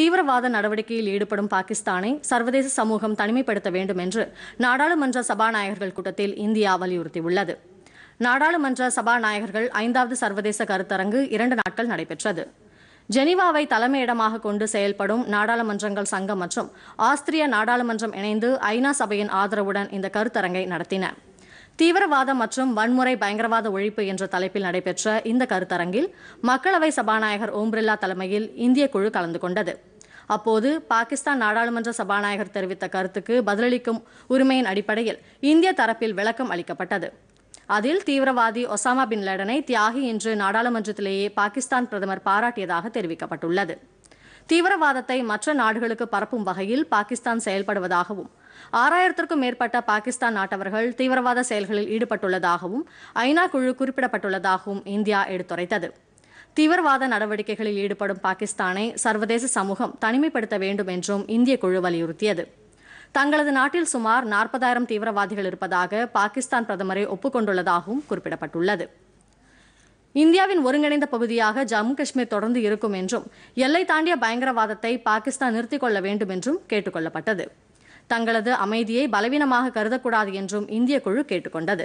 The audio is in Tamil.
தீவிரவாத நடவடிக்கையில் ஈடுபடும் பாகிஸ்தானை சர்வதேச சமூகம் தனிமைப்படுத்த வேண்டும் என்று நாடாளுமன்ற சபாநாயகர்கள் கூட்டத்தில் இந்தியா வலியுறுத்தியுள்ளது நாடாளுமன்ற சபாநாயகர்கள் ஐந்தாவது சர்வதேச கருத்தரங்கு இரண்டு நாட்கள் நடைபெற்றது ஜெனீவாவை தலைமையிடமாக கொண்டு செயல்படும் நாடாளுமன்றங்கள் சங்கம் மற்றும் ஆஸ்திரிய நாடாளுமன்றம் இணைந்து ஐநா சபையின் ஆதரவுடன் இந்த கருத்தரங்கை நடத்தின தீவிரவாதம் மற்றும் வன்முறை பயங்கரவாத ஒழிப்பு என்ற தலைப்பில் நடைபெற்ற இந்த கருத்தரங்கில் மக்களவை சபாநாயகர் ஓம் பிர்லா தலைமையில் இந்திய குழு கலந்து கொண்டது அப்போது பாகிஸ்தான் நாடாளுமன்ற சபாநாயகர் தெரிவித்த கருத்துக்கு பதிலளிக்கும் உரிமையின் அடிப்படையில் இந்திய தரப்பில் விளக்கம் அளிக்கப்பட்டது அதில் தீவிரவாதி ஒசாமா பின் லடனை தியாகி இன்று நாடாளுமன்றத்திலேயே பாகிஸ்தான் பிரதமர் பாராட்டியதாக தெரிவிக்கப்பட்டுள்ளது தீவிரவாதத்தை மற்ற நாடுகளுக்கு பரப்பும் வகையில் பாகிஸ்தான் செயல்படுவதாகவும் ஆறாயிரத்திற்கும் மேற்பட்ட பாகிஸ்தான் நாட்டவர்கள் தீவிரவாத செயல்களில் ஈடுபட்டுள்ளதாகவும் ஐநா குழு குறிப்பிடப்பட்டுள்ளதாகவும் இந்தியா எடுத்துரைத்தது தீவிரவாத நடவடிக்கைகளில் ஈடுபடும் பாகிஸ்தானை சர்வதேச சமூகம் தனிமைப்படுத்த வேண்டும் என்றும் இந்திய குழு வலியுறுத்தியது தங்களது நாட்டில் சுமார் நாற்பதாயிரம் தீவிரவாதிகள் இருப்பதாக பாகிஸ்தான் பிரதமரை ஒப்புக்கொண்டுள்ளதாகவும் குறிப்பிடப்பட்டுள்ளது இந்தியாவின் ஒருங்கிணைந்த பகுதியாக ஜம்மு காஷ்மீர் தொடர்ந்து இருக்கும் என்றும் எல்லை தாண்டிய பயங்கரவாதத்தை பாகிஸ்தான் நிறுத்திக் கொள்ள வேண்டும் என்றும் கேட்டுக் கொள்ளப்பட்டது தங்களது அமைதியை பலவீனமாக கருதக்கூடாது என்றும் இந்திய குழு கேட்டுக்கொண்டது